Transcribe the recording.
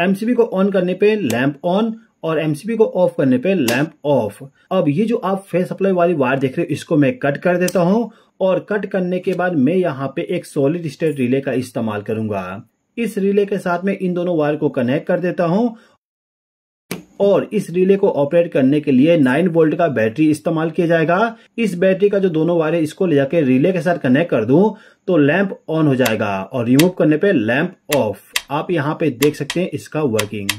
MCB को on करने पे लैंप ऑन और एमसीबी को ऑफ करने पे लैंप ऑफ अब ये जो आप फेस सप्लाई वाली वायर देख रहे हो इसको मैं कट कर देता हूँ और कट करने के बाद मैं यहाँ पे एक सॉलिड स्टेट रिले का इस्तेमाल करूंगा इस रिले के साथ में इन दोनों वायर को कनेक्ट कर देता हूँ और इस रिले को ऑपरेट करने के लिए 9 वोल्ट का बैटरी इस्तेमाल किया जाएगा इस बैटरी का जो दोनों वायर है इसको ले जाके रिले के साथ कनेक्ट कर दूं तो लैंप ऑन हो जाएगा और रिमूव करने पे लैंप ऑफ आप यहाँ पे देख सकते हैं इसका वर्किंग